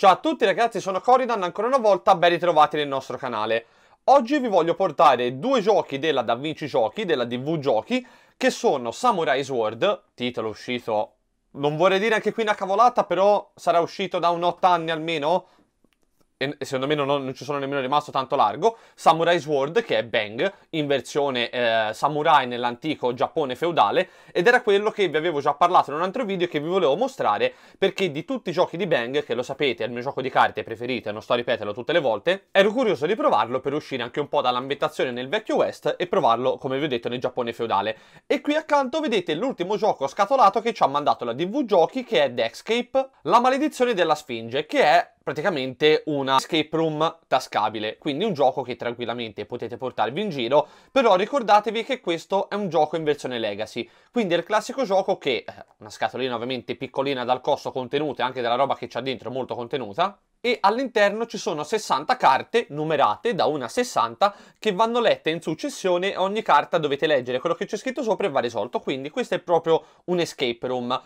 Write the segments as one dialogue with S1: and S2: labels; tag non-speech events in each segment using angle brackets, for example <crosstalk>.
S1: Ciao a tutti ragazzi, sono Coridan, ancora una volta ben ritrovati nel nostro canale. Oggi vi voglio portare due giochi della Da Vinci Giochi, della DV Giochi, che sono Samurai Sword, titolo uscito, non vorrei dire anche qui una cavolata, però sarà uscito da un 8 anni almeno, e secondo me non, ho, non, ci sono nemmeno rimasto tanto largo, Samurai Sword che è Bang in versione eh, samurai nell'antico Giappone feudale ed era quello che vi avevo già parlato in un altro video che vi volevo mostrare perché di tutti i giochi di Bang, che lo sapete è il mio gioco di carte preferito e non sto a ripeterlo tutte le volte, ero curioso di provarlo per uscire anche un po' dall'ambientazione nel vecchio West e provarlo come vi ho detto nel Giappone feudale. E qui accanto vedete l'ultimo gioco scatolato che ci ha mandato la DV Giochi che è Deckscape, La maledizione della Sfinge che è praticamente una escape room tascabile, quindi un gioco che tranquillamente potete portarvi in giro, però ricordatevi che questo è un gioco in versione legacy, quindi è il classico gioco che, eh, una scatolina ovviamente piccolina dal costo contenuto e anche della roba che c'ha dentro molto contenuta, e all'interno ci sono 60 carte numerate da una 60 che vanno lette in successione e ogni carta dovete leggere quello che c'è scritto sopra e va risolto, quindi questo è proprio un escape room.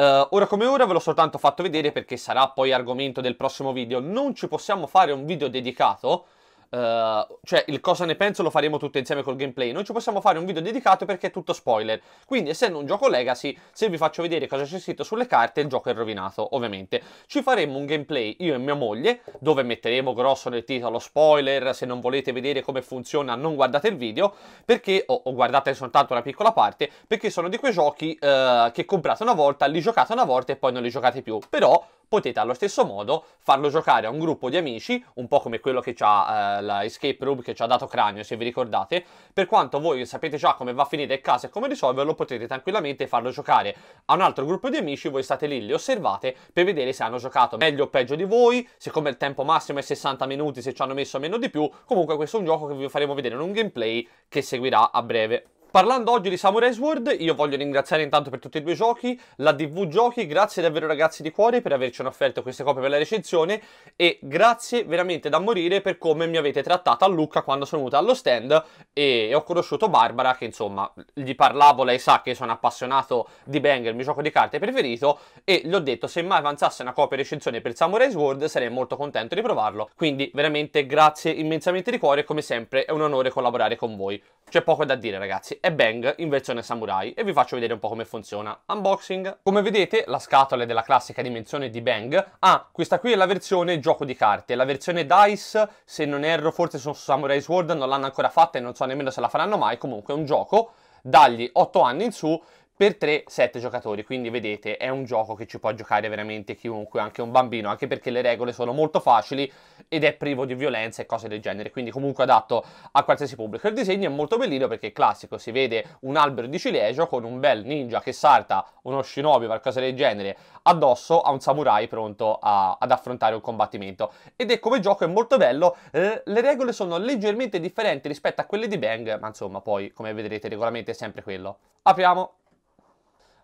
S1: Uh, ora come ora ve l'ho soltanto fatto vedere perché sarà poi argomento del prossimo video. Non ci possiamo fare un video dedicato eh, cioè il cosa ne penso lo faremo tutto insieme col gameplay. Non ci possiamo fare un video dedicato perché è tutto spoiler. Quindi, essendo un gioco legacy, se vi faccio vedere cosa c'è scritto sulle carte, il gioco è rovinato, ovviamente. Ci faremo un gameplay io e mia moglie, dove metteremo grosso nel titolo spoiler. Se non volete vedere come funziona, non guardate il video. Perché, o, o guardate soltanto una piccola parte, perché sono di quei giochi uh, che comprate una volta, li giocate una volta e poi non li giocate più. Però potete allo stesso modo farlo giocare a un gruppo di amici, un po' come quello che c'ha eh, la escape room che ci ha dato Cranio, se vi ricordate. Per quanto voi sapete già come va a finire il caso e come risolverlo, potete tranquillamente farlo giocare a un altro gruppo di amici, voi state lì, li osservate per vedere se hanno giocato meglio o peggio di voi, siccome il tempo massimo è 60 minuti, se ci hanno messo meno di più, comunque questo è un gioco che vi faremo vedere in un gameplay che seguirà a breve. Parlando oggi di Samurai Sword, io voglio ringraziare intanto per tutti e due i giochi, la DV Giochi, grazie davvero ragazzi di cuore per averci offerto queste copie per la recensione e grazie veramente da morire per come mi avete trattato a Lucca quando sono venuta allo stand e ho conosciuto Barbara che insomma gli parlavo, lei sa che sono appassionato di Banger, il mio gioco di carte preferito e gli ho detto se mai avanzasse una copia recensione per Samurai Sword sarei molto contento di provarlo, quindi veramente grazie immensamente di cuore come sempre è un onore collaborare con voi. C'è poco da dire ragazzi e Bang in versione samurai e vi faccio vedere un po' come funziona. Unboxing. Come vedete la scatola è della classica dimensione di Bang. Ah, questa qui è la versione gioco di carte, la versione Dice, se non erro forse su Samurai Sword non l'hanno ancora fatta e non so nemmeno se la faranno mai, comunque è un gioco dagli 8 anni in su per 3-7 giocatori, quindi vedete è un gioco che ci può giocare veramente chiunque, anche un bambino, anche perché le regole sono molto facili ed è privo di violenza e cose del genere, quindi comunque adatto a qualsiasi pubblico. Il disegno è molto bellino perché è classico, si vede un albero di ciliegio con un bel ninja che salta, uno shinobi o qualcosa del genere, addosso a un samurai pronto a, ad affrontare un combattimento. Ed è come gioco è molto bello, eh, le regole sono leggermente differenti rispetto a quelle di Bang, ma insomma poi come vedrete il regolamento è sempre quello. Apriamo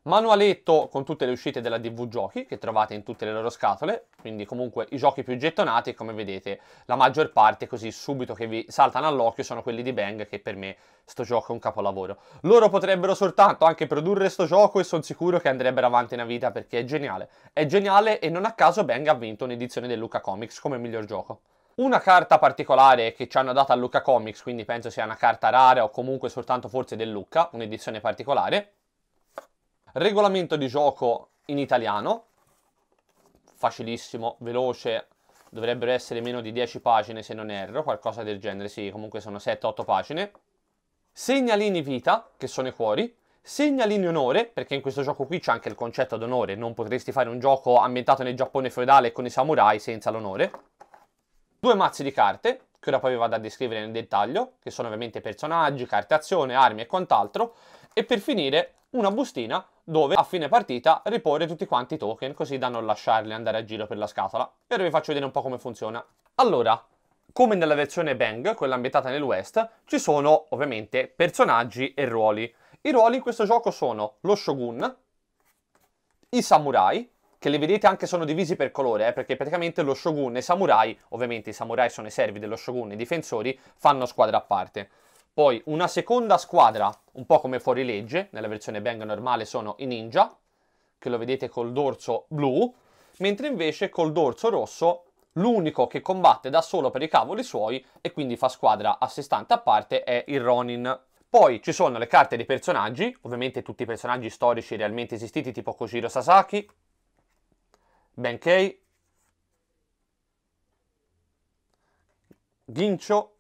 S1: Manualetto con tutte le uscite della DV Giochi che trovate in tutte le loro scatole, quindi comunque i giochi più gettonati come vedete la maggior parte così subito che vi saltano all'occhio sono quelli di Bang che per me sto gioco è un capolavoro. Loro potrebbero soltanto anche produrre sto gioco e sono sicuro che andrebbero avanti una vita perché è geniale. È geniale e non a caso Bang ha vinto un'edizione del Luca Comics come miglior gioco. Una carta particolare che ci hanno dato a Luca Comics, quindi penso sia una carta rara o comunque soltanto forse del Luca, un'edizione particolare, Regolamento di gioco in italiano, facilissimo, veloce, dovrebbero essere meno di 10 pagine se non erro, qualcosa del genere, sì, comunque sono 7-8 pagine. Segnalini vita, che sono i cuori, segnalini onore, perché in questo gioco qui c'è anche il concetto d'onore, non potresti fare un gioco ambientato nel Giappone feudale con i samurai senza l'onore. Due mazzi di carte, che ora poi vado a descrivere nel dettaglio, che sono ovviamente personaggi, carte azione, armi e quant'altro, e per finire una bustina dove a fine partita riporre tutti quanti i token così da non lasciarli andare a giro per la scatola. E ora vi faccio vedere un po' come funziona. Allora, come nella versione Bang, quella ambientata nel West, ci sono ovviamente personaggi e ruoli. I ruoli in questo gioco sono lo Shogun, i samurai, che li vedete anche sono divisi per colore, eh, perché praticamente lo Shogun e i samurai, ovviamente i samurai sono i servi dello Shogun, i difensori, fanno squadra a parte. Poi una seconda squadra, un po' come fuorilegge, nella versione Bang normale sono i Ninja, che lo vedete col dorso blu, mentre invece col dorso rosso l'unico che combatte da solo per i cavoli suoi e quindi fa squadra a sé stante a parte è il Ronin. Poi ci sono le carte dei personaggi, ovviamente tutti i personaggi storici realmente esistiti tipo Kojiro Sasaki, Benkei, Gincho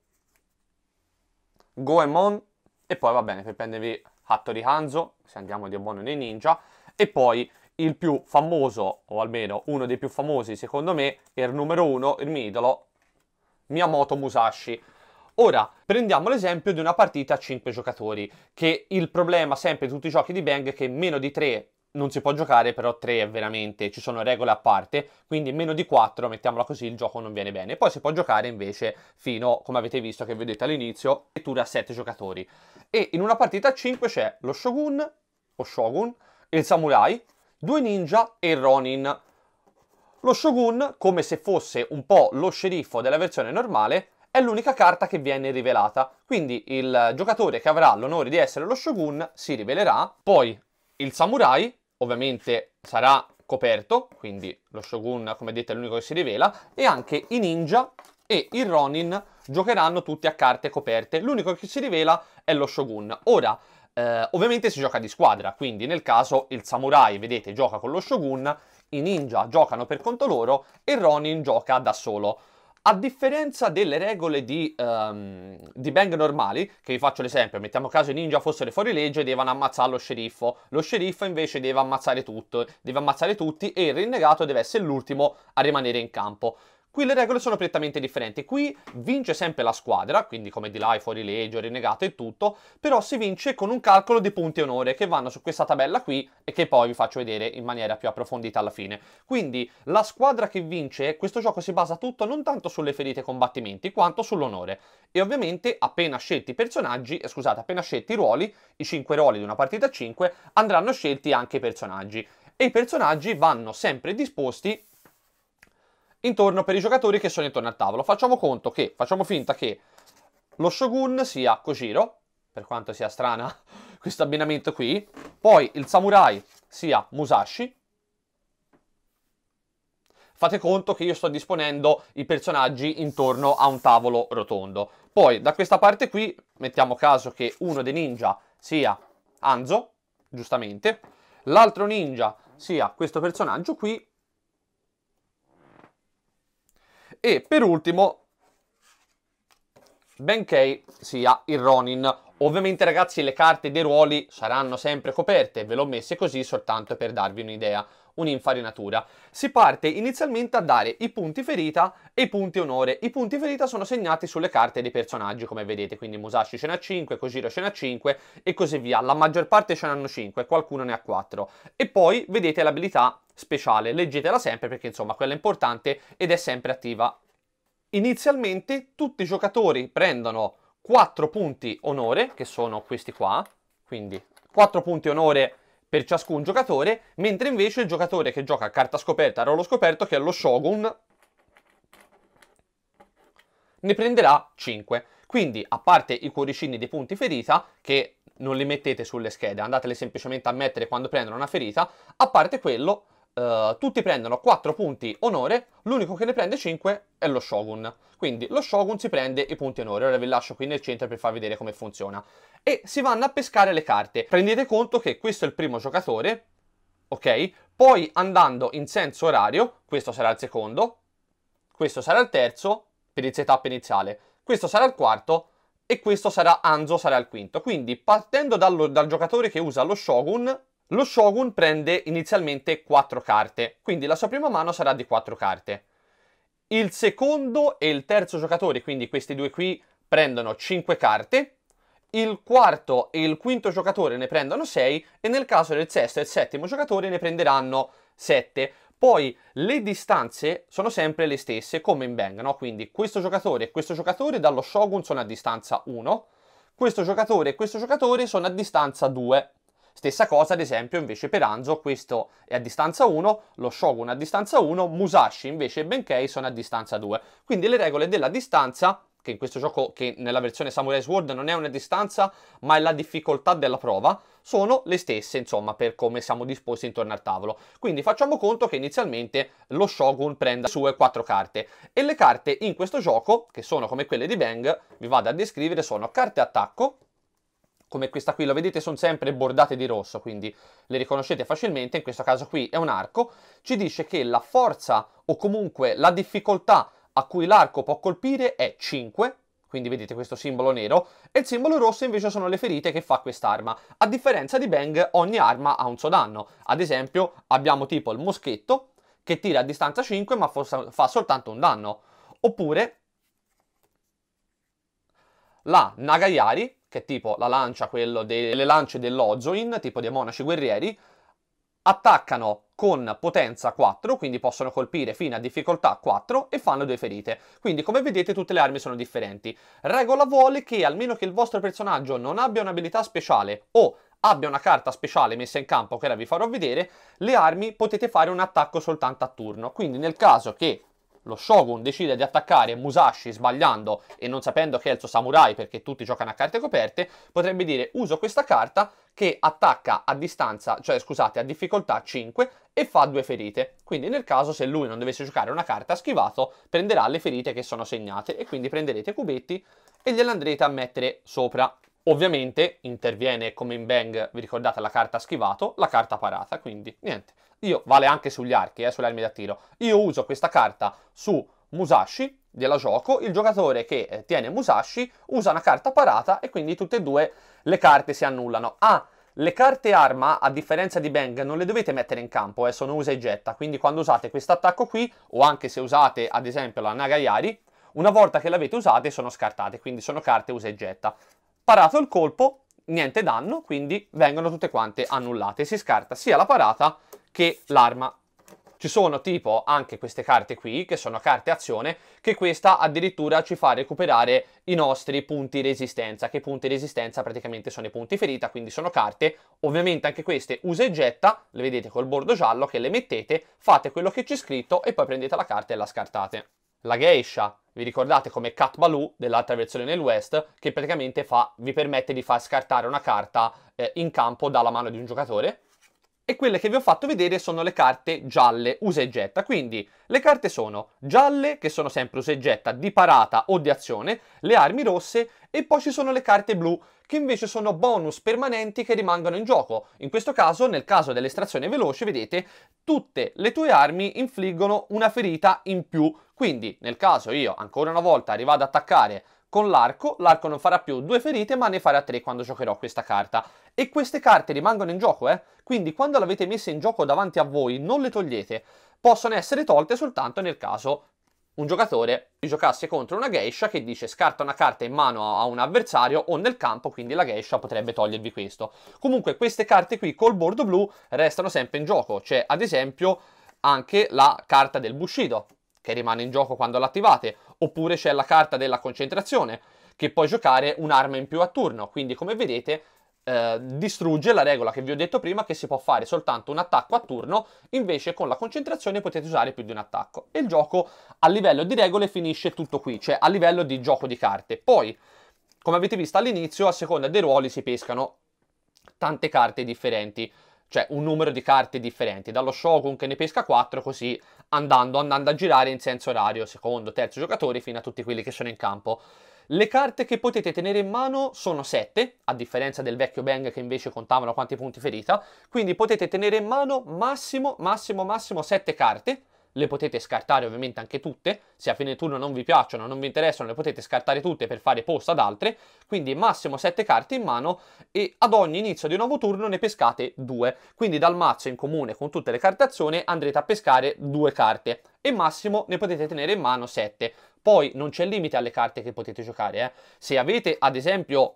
S1: Goemon e poi va bene per prendervi Hattori Hanzo, se andiamo di buono nei ninja, e poi il più famoso, o almeno uno dei più famosi secondo me, è il numero uno, il mio idolo, Miyamoto Musashi. Ora, prendiamo l'esempio di una partita a 5 giocatori, che il problema sempre di tutti i giochi di Bang è che meno di 3 non si può giocare, però 3 è veramente, ci sono regole a parte, quindi meno di 4, mettiamola così, il gioco non viene bene. Poi si può giocare invece fino, come avete visto che vedete all'inizio, addirittura a 7 giocatori. E in una partita a 5 c'è lo Shogun, o Shogun, il Samurai, due ninja e il Ronin. Lo Shogun, come se fosse un po' lo sceriffo della versione normale, è l'unica carta che viene rivelata. Quindi il giocatore che avrà l'onore di essere lo Shogun si rivelerà, poi il samurai ovviamente sarà coperto, quindi lo shogun come detto è l'unico che si rivela, e anche i ninja e il ronin giocheranno tutti a carte coperte, l'unico che si rivela è lo shogun. Ora, eh, ovviamente si gioca di squadra, quindi nel caso il samurai, vedete, gioca con lo shogun, i ninja giocano per conto loro e il Ronin gioca da solo. A differenza delle regole di, um, di, Bang normali, che vi faccio l'esempio, mettiamo caso i ninja fossero fuori legge e devono ammazzare lo sceriffo, lo sceriffo invece deve ammazzare tutto, deve ammazzare tutti e il rinnegato deve essere l'ultimo a rimanere in campo. Qui le regole sono prettamente differenti, qui vince sempre la squadra, quindi come di là è fuori legge, renegato e tutto, però si vince con un calcolo di punti onore che vanno su questa tabella qui e che poi vi faccio vedere in maniera più approfondita alla fine. Quindi la squadra che vince, questo gioco si basa tutto non tanto sulle ferite e combattimenti quanto sull'onore e ovviamente appena scelti i personaggi, eh, scusate, appena scelti i ruoli, i 5 ruoli di una partita 5, andranno scelti anche i personaggi e i personaggi vanno sempre disposti intorno per i giocatori che sono intorno al tavolo. Facciamo conto che, facciamo finta che lo Shogun sia Kojiro, per quanto sia strana <laughs> questo abbinamento qui, poi il Samurai sia Musashi. Fate conto che io sto disponendo i personaggi intorno a un tavolo rotondo. Poi da questa parte qui mettiamo caso che uno dei ninja sia Anzo, giustamente, l'altro ninja sia questo personaggio qui E per ultimo, benché sia il Ronin. Ovviamente ragazzi le carte dei ruoli saranno sempre coperte, ve l'ho messe così soltanto per darvi un'idea, un'infarinatura. Si parte inizialmente a dare i punti ferita e i punti onore. I punti ferita sono segnati sulle carte dei personaggi come vedete, quindi Musashi ce n'ha 5, Kojiro ce n'ha 5 e così via. La maggior parte ce n'hanno 5, qualcuno ne ha 4. E poi vedete l'abilità speciale. Leggetela sempre perché insomma quella è importante ed è sempre attiva. Inizialmente tutti i giocatori prendono 4 punti onore, che sono questi qua, quindi 4 punti onore per ciascun giocatore, mentre invece il giocatore che gioca a carta scoperta, a ruolo scoperto, che è lo Shogun, ne prenderà 5. Quindi, a parte i cuoricini dei punti ferita, che non li mettete sulle schede, andateli semplicemente a mettere quando prendono una ferita, a parte quello, eh, tutti prendono 4 punti onore, l'unico che ne prende 5 è lo Shogun. Quindi lo Shogun si prende i punti onore, ora vi lascio qui nel centro per far vedere come funziona. E si vanno a pescare le carte. Prendete conto che questo è il primo giocatore, ok? Poi andando in senso orario, questo sarà il secondo, questo sarà il terzo per il setup iniziale, questo sarà il quarto e questo sarà Anzo sarà il quinto. Quindi partendo dal, dal giocatore che usa lo Shogun, lo Shogun prende inizialmente 4 carte, quindi la sua prima mano sarà di 4 carte. Il secondo e il terzo giocatore, quindi questi due qui, prendono 5 carte. Il quarto e il quinto giocatore ne prendono 6 e nel caso del sesto e il settimo giocatore ne prenderanno 7. Poi le distanze sono sempre le stesse, come in Bang, no? Quindi questo giocatore e questo giocatore dallo Shogun sono a distanza 1, questo giocatore e questo giocatore sono a distanza 2. Stessa cosa ad esempio invece per Anzo, questo è a distanza 1, lo Shogun a distanza 1, Musashi invece e Benkei sono a distanza 2. Quindi le regole della distanza che in questo gioco, che nella versione Samurai Sword non è una distanza, ma è la difficoltà della prova, sono le stesse, insomma, per come siamo disposti intorno al tavolo. Quindi facciamo conto che inizialmente lo Shogun prenda sue quattro carte, e le carte in questo gioco, che sono come quelle di Bang, vi vado a descrivere, sono carte attacco, come questa qui, lo vedete, sono sempre bordate di rosso, quindi le riconoscete facilmente, in questo caso qui è un arco, ci dice che la forza o comunque la difficoltà a cui l'arco può colpire è 5, quindi vedete questo simbolo nero, e il simbolo rosso invece sono le ferite che fa quest'arma. A differenza di Bang, ogni arma ha un suo danno, ad esempio abbiamo tipo il moschetto, che tira a distanza 5 ma fa soltanto un danno, oppure la Nagayari, che è tipo la lancia, quello delle lance dell'Ozoin, tipo dei monaci guerrieri, attaccano con potenza 4, quindi possono colpire fino a difficoltà 4 e fanno due ferite. Quindi come vedete tutte le armi sono differenti. Regola vuole che almeno che il vostro personaggio non abbia un'abilità speciale o abbia una carta speciale messa in campo che ora vi farò vedere, le armi potete fare un attacco soltanto a turno. Quindi nel caso che lo Shogun decide di attaccare Musashi sbagliando e non sapendo che è il suo samurai perché tutti giocano a carte coperte, potrebbe dire uso questa carta che attacca a distanza, cioè scusate, a difficoltà 5 e fa due ferite. Quindi nel caso se lui non dovesse giocare una carta schivato, prenderà le ferite che sono segnate e quindi prenderete cubetti e gliele andrete a mettere sopra. Ovviamente interviene come in Bang, vi ricordate la carta schivato, la carta parata, quindi niente. Io, vale anche sugli archi, eh, sulle armi da tiro, io uso questa carta su Musashi, della gioco, il giocatore che eh, tiene Musashi usa una carta parata e quindi tutte e due le carte si annullano. Ah, le carte arma, a differenza di Bang, non le dovete mettere in campo, eh, sono usa e getta, quindi quando usate questo attacco qui, o anche se usate ad esempio la Nagayari, una volta che l'avete usate sono scartate, quindi sono carte usa e getta. Parato il colpo, niente danno, quindi vengono tutte quante annullate, si scarta sia la parata che l'arma. Ci sono tipo anche queste carte qui, che sono carte azione, che questa addirittura ci fa recuperare i nostri punti resistenza, che i punti resistenza praticamente sono i punti ferita, quindi sono carte, ovviamente anche queste usa e getta, le vedete col bordo giallo, che le mettete, fate quello che c'è scritto e poi prendete la carta e la scartate. La Geisha, vi ricordate come Cat Baloo dell'altra versione nel West, che praticamente fa, vi permette di far scartare una carta eh, in campo dalla mano di un giocatore, e quelle che vi ho fatto vedere sono le carte gialle usa e getta. Quindi le carte sono gialle, che sono sempre usa e getta, di parata o di azione, le armi rosse e poi ci sono le carte blu, che invece sono bonus permanenti che rimangono in gioco. In questo caso, nel caso dell'estrazione veloce, vedete, tutte le tue armi infliggono una ferita in più. Quindi, nel caso io, ancora una volta, arrivo ad attaccare con l'arco, l'arco non farà più due ferite ma ne farà tre quando giocherò questa carta. E queste carte rimangono in gioco, eh? Quindi quando l'avete messa in gioco davanti a voi non le togliete. Possono essere tolte soltanto nel caso un giocatore giocasse contro una geisha che dice scarta una carta in mano a un avversario o nel campo, quindi la geisha potrebbe togliervi questo. Comunque queste carte qui col bordo blu restano sempre in gioco, c'è ad esempio anche la carta del Bushido che rimane in gioco quando l'attivate, oppure c'è la carta della concentrazione che puoi giocare un'arma in più a turno, quindi come vedete eh, distrugge la regola che vi ho detto prima che si può fare soltanto un attacco a turno, invece con la concentrazione potete usare più di un attacco. E il gioco a livello di regole finisce tutto qui, cioè a livello di gioco di carte. Poi, come avete visto all'inizio, a seconda dei ruoli si pescano tante carte differenti, cioè un numero di carte differenti, dallo Shogun che ne pesca 4 così andando, andando a girare in senso orario, secondo, terzo giocatore, fino a tutti quelli che sono in campo. Le carte che potete tenere in mano sono 7, a differenza del vecchio Bang che invece contavano quanti punti ferita, quindi potete tenere in mano massimo, massimo, massimo 7 carte, le potete scartare ovviamente anche tutte, se a fine turno non vi piacciono, non vi interessano, le potete scartare tutte per fare posto ad altre, quindi massimo 7 carte in mano e ad ogni inizio di un nuovo turno ne pescate 2, quindi dal mazzo in comune con tutte le carte azione andrete a pescare 2 carte e massimo ne potete tenere in mano 7. Poi non c'è limite alle carte che potete giocare, eh. se avete ad esempio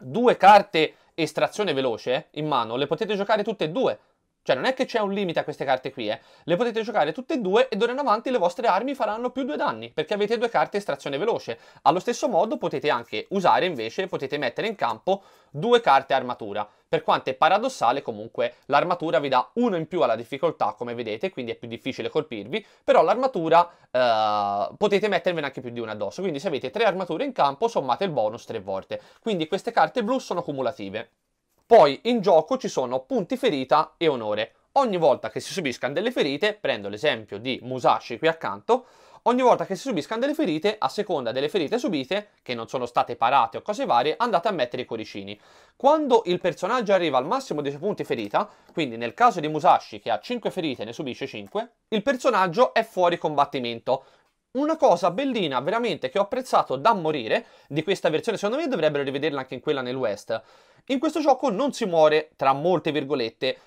S1: due carte estrazione veloce eh, in mano, le potete giocare tutte e due, cioè non è che c'è un limite a queste carte qui, eh. Le potete giocare tutte e due e d'ora in avanti le vostre armi faranno più due danni, perché avete due carte estrazione veloce. Allo stesso modo potete anche usare invece, potete mettere in campo due carte armatura. Per quanto è paradossale comunque l'armatura vi dà uno in più alla difficoltà come vedete, quindi è più difficile colpirvi, però l'armatura eh, potete mettervene anche più di una addosso, quindi se avete tre armature in campo sommate il bonus tre volte. Quindi queste carte blu sono cumulative. Poi in gioco ci sono punti ferita e onore. Ogni volta che si subiscano delle ferite, prendo l'esempio di Musashi qui accanto, ogni volta che si subiscano delle ferite, a seconda delle ferite subite, che non sono state parate o cose varie, andate a mettere i coricini. Quando il personaggio arriva al massimo dei suoi punti ferita, quindi nel caso di Musashi che ha 5 ferite e ne subisce 5, il personaggio è fuori combattimento, una cosa bellina, veramente, che ho apprezzato da morire di questa versione, secondo me dovrebbero rivederla anche in quella nel West. In questo gioco non si muore, tra molte virgolette,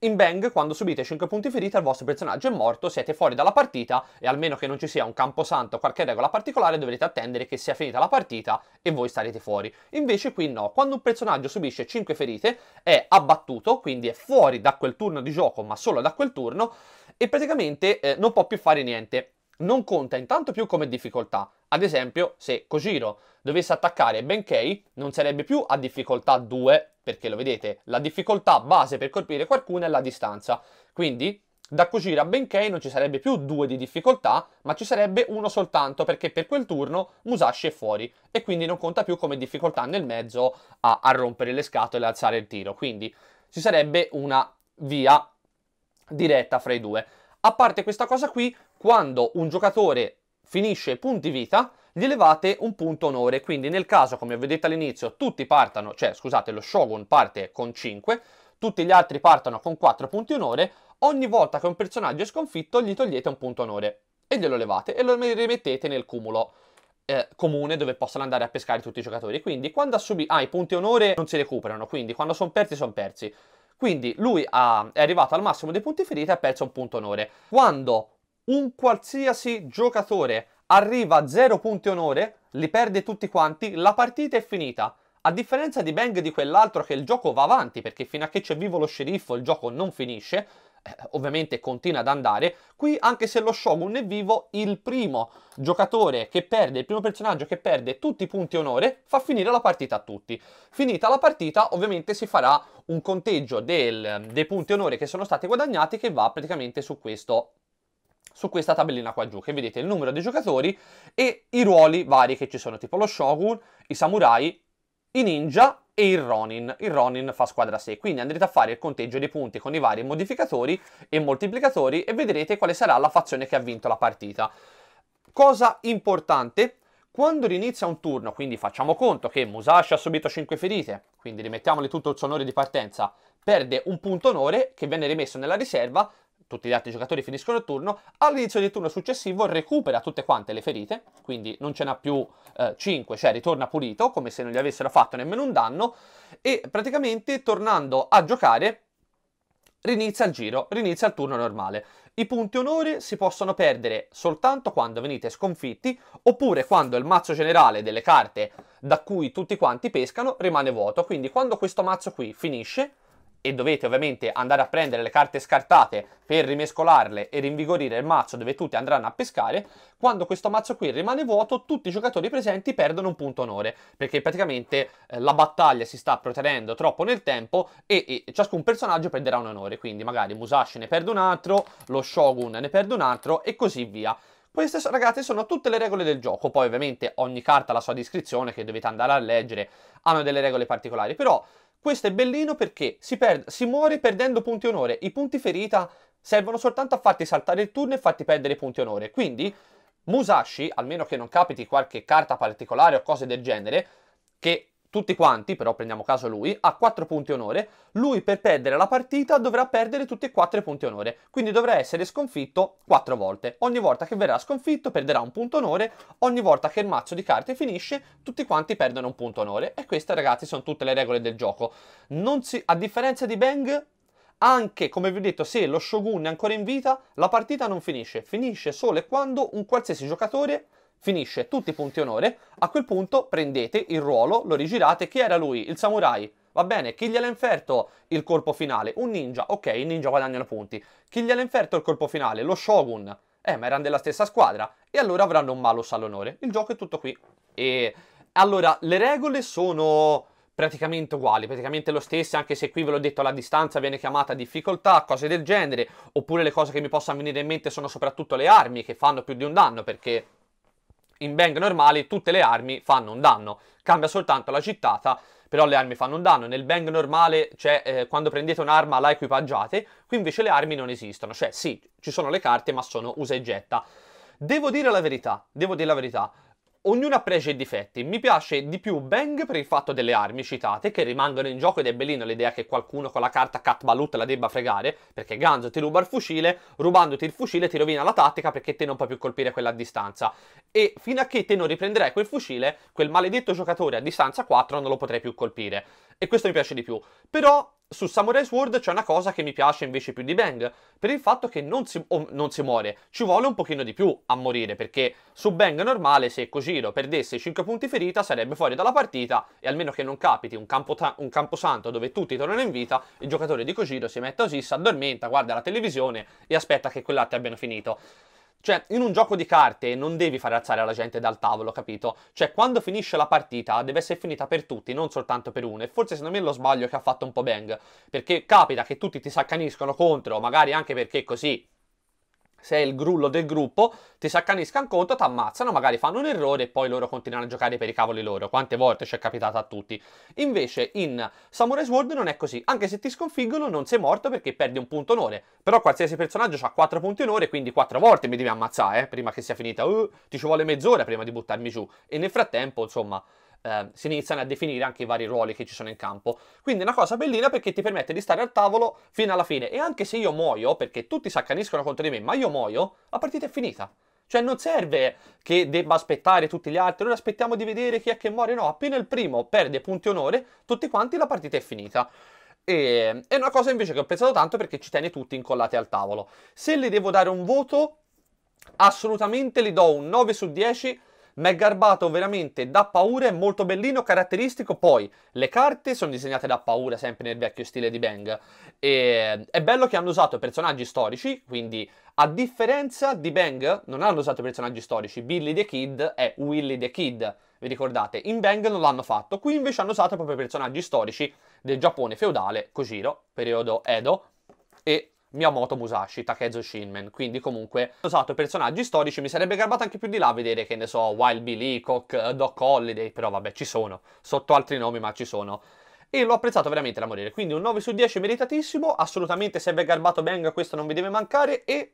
S1: in bang, quando subite 5 punti ferita, il vostro personaggio è morto, siete fuori dalla partita e almeno che non ci sia un camposanto o qualche regola particolare dovrete attendere che sia finita la partita e voi starete fuori. Invece qui no, quando un personaggio subisce 5 ferite è abbattuto, quindi è fuori da quel turno di gioco ma solo da quel turno e praticamente eh, non può più fare niente non conta intanto più come difficoltà. Ad esempio, se Kojiro dovesse attaccare Benkei, non sarebbe più a difficoltà 2, perché lo vedete, la difficoltà base per colpire qualcuno è la distanza. Quindi, da Kojiro a Benkei non ci sarebbe più 2 di difficoltà, ma ci sarebbe uno soltanto, perché per quel turno Musashi è fuori, e quindi non conta più come difficoltà nel mezzo a, a rompere le scatole e alzare il tiro. Quindi, ci sarebbe una via diretta fra i due. A parte questa cosa qui, quando un giocatore finisce punti vita, gli levate un punto onore. Quindi nel caso, come vedete all'inizio, tutti partano, cioè scusate, lo Shogun parte con 5, tutti gli altri partono con 4 punti onore, ogni volta che un personaggio è sconfitto gli togliete un punto onore e glielo levate e lo rimettete nel cumulo. Eh, comune dove possono andare a pescare tutti i giocatori quindi quando ha subito ah, i punti onore non si recuperano quindi quando sono persi sono persi quindi lui ha, è arrivato al massimo dei punti feriti e ha perso un punto onore quando un qualsiasi giocatore arriva a 0 punti onore, li perde tutti quanti, la partita è finita. A differenza di Bang di quell'altro che il gioco va avanti, perché fino a che c'è vivo lo sceriffo il gioco non finisce, eh, ovviamente continua ad andare, qui anche se lo Shogun è vivo, il primo giocatore che perde, il primo personaggio che perde tutti i punti onore, fa finire la partita a tutti. Finita la partita ovviamente si farà un conteggio del, dei punti onore che sono stati guadagnati che va praticamente su questo su questa tabellina qua giù, che vedete il numero dei giocatori e i ruoli vari che ci sono, tipo lo Shogun, i Samurai, i Ninja e il Ronin. Il Ronin fa squadra 6, quindi andrete a fare il conteggio dei punti con i vari modificatori e moltiplicatori e vedrete quale sarà la fazione che ha vinto la partita. Cosa importante, quando rinizia un turno, quindi facciamo conto che Musashi ha subito 5 ferite, quindi rimettiamole tutto il suo onore di partenza, perde un punto onore che viene rimesso nella riserva, tutti gli altri giocatori finiscono il turno, all'inizio del turno successivo recupera tutte quante le ferite, quindi non ce n'ha più eh, 5, cioè ritorna pulito, come se non gli avessero fatto nemmeno un danno, e praticamente tornando a giocare rinizia il giro, rinizia il turno normale. I punti onore si possono perdere soltanto quando venite sconfitti oppure quando il mazzo generale delle carte da cui tutti quanti pescano rimane vuoto, quindi quando questo mazzo qui finisce e dovete ovviamente andare a prendere le carte scartate per rimescolarle e rinvigorire il mazzo dove tutti andranno a pescare, quando questo mazzo qui rimane vuoto tutti i giocatori presenti perdono un punto onore, perché praticamente eh, la battaglia si sta protraendo troppo nel tempo e, e, ciascun personaggio perderà un onore, quindi magari Musashi ne perde un altro, lo Shogun ne perde un altro e così via. Queste ragazzi sono tutte le regole del gioco, poi ovviamente ogni carta ha la sua descrizione che dovete andare a leggere, hanno delle regole particolari, però questo è bellino perché si, per- si muore perdendo punti onore. I punti ferita servono soltanto a farti saltare il turno e farti perdere punti onore. Quindi Musashi, almeno che non capiti qualche carta particolare o cose del genere, che tutti quanti, però prendiamo caso lui, ha 4 punti onore, lui per perdere la partita dovrà perdere tutti e 4 punti onore, quindi dovrà essere sconfitto 4 volte. Ogni volta che verrà sconfitto perderà un punto onore, ogni volta che il mazzo di carte finisce tutti quanti perdono un punto onore. E queste ragazzi sono tutte le regole del gioco. Si, a differenza di Bang, anche come vi ho detto se lo Shogun è ancora in vita, la partita non finisce, finisce solo e quando un qualsiasi giocatore finisce tutti i punti onore, a quel punto prendete il ruolo, lo rigirate, chi era lui? Il samurai. Va bene, chi gliel'ha inferto il colpo finale? Un ninja, ok, i ninja guadagnano punti. Chi gliel'ha inferto il colpo finale? Lo shogun. Eh, ma erano della stessa squadra. E allora avranno un malus all'onore. Il gioco è tutto qui. E allora, le regole sono praticamente uguali, praticamente lo stesso, anche se qui ve l'ho detto la distanza viene chiamata difficoltà, cose del genere, oppure le cose che mi possano venire in mente sono soprattutto le armi che fanno più di un danno perché in bang normali tutte le armi fanno un danno, cambia soltanto la cittata, però le armi fanno un danno. Nel bang normale, cioè eh, quando prendete un'arma la equipaggiate, qui invece le armi non esistono, cioè sì, ci sono le carte ma sono usa e getta. Devo dire la verità, devo dire la verità, ognuna pregi e difetti. Mi piace di più Bang per il fatto delle armi citate, che rimangono in gioco ed è bellino l'idea che qualcuno con la carta Cat Balut la debba fregare, perché Ganzo ti ruba il fucile, rubandoti il fucile ti rovina la tattica perché te non puoi più colpire quella a distanza. E fino a che te non riprenderai quel fucile, quel maledetto giocatore a distanza 4 non lo potrai più colpire. E questo mi piace di più. Però su Samurai Sword c'è una cosa che mi piace invece più di Bang, per il fatto che non si, oh, non si, muore, ci vuole un pochino di più a morire, perché su Bang normale se Kojiro perdesse 5 punti ferita sarebbe fuori dalla partita e almeno che non capiti un, campo un camposanto dove tutti tornano in vita, il giocatore di Kojiro si mette a si addormenta, guarda la televisione e aspetta che quell'arte abbiano finito. Cioè, in un gioco di carte non devi far alzare la gente dal tavolo, capito? Cioè, quando finisce la partita deve essere finita per tutti, non soltanto per uno. E forse secondo me lo sbaglio che ha fatto un po' Bang. Perché capita che tutti ti saccaniscono contro, magari anche perché così sei il grullo del gruppo, ti saccaniscano conto, ti ammazzano, magari fanno un errore e poi loro continuano a giocare per i cavoli loro. Quante volte ci è capitato a tutti. Invece in Samurai Sword non è così. Anche se ti sconfiggono non sei morto perché perdi un punto onore. Però qualsiasi personaggio ha 4 punti onore, quindi 4 volte mi devi ammazzare eh, prima che sia finita. Uh, ti ci vuole mezz'ora prima di buttarmi giù. E nel frattempo, insomma eh, si iniziano a definire anche i vari ruoli che ci sono in campo. Quindi è una cosa bellina perché ti permette di stare al tavolo fino alla fine. E anche se io muoio, perché tutti si accaniscono contro di me, ma io muoio, la partita è finita. Cioè non serve che debba aspettare tutti gli altri, noi aspettiamo di vedere chi è che muore, no, appena il primo perde punti onore, tutti quanti la partita è finita. E è una cosa invece che ho pensato tanto perché ci tiene tutti incollati al tavolo. Se le devo dare un voto, assolutamente le do un 9 su 10 ma è garbato veramente da paura, è molto bellino, caratteristico. Poi le carte sono disegnate da paura, sempre nel vecchio stile di Bang. E è bello che hanno usato personaggi storici, quindi a differenza di Bang non hanno usato personaggi storici. Billy the Kid è Willy the Kid, vi ricordate? In Bang non l'hanno fatto, qui invece hanno usato proprio personaggi storici del Giappone feudale, Kojiro, periodo Edo, e Miyamoto Musashi, Takezo Shinmen, quindi comunque ho usato personaggi storici, mi sarebbe garbato anche più di là vedere che ne so, Wild Bill Leacock, Doc Holliday, però vabbè ci sono, sotto altri nomi ma ci sono. E l'ho apprezzato veramente da morire, quindi un 9 su 10 meritatissimo, assolutamente se è garbato Benga questo non vi deve mancare e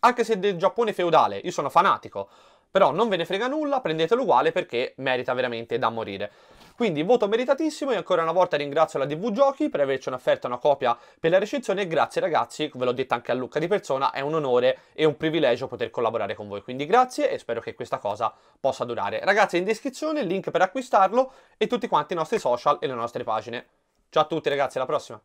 S1: anche se del Giappone feudale, io sono fanatico, però non ve ne frega nulla, prendetelo uguale perché merita veramente da morire. Quindi voto meritatissimo e ancora una volta ringrazio la DV Giochi per averci offerto una copia per la recensione e grazie ragazzi, ve l'ho detto anche a Luca di persona, è un onore e un privilegio poter collaborare con voi. Quindi grazie e spero che questa cosa possa durare. Ragazzi in descrizione il link per acquistarlo e tutti quanti i nostri social e le nostre pagine. Ciao a tutti ragazzi, alla prossima!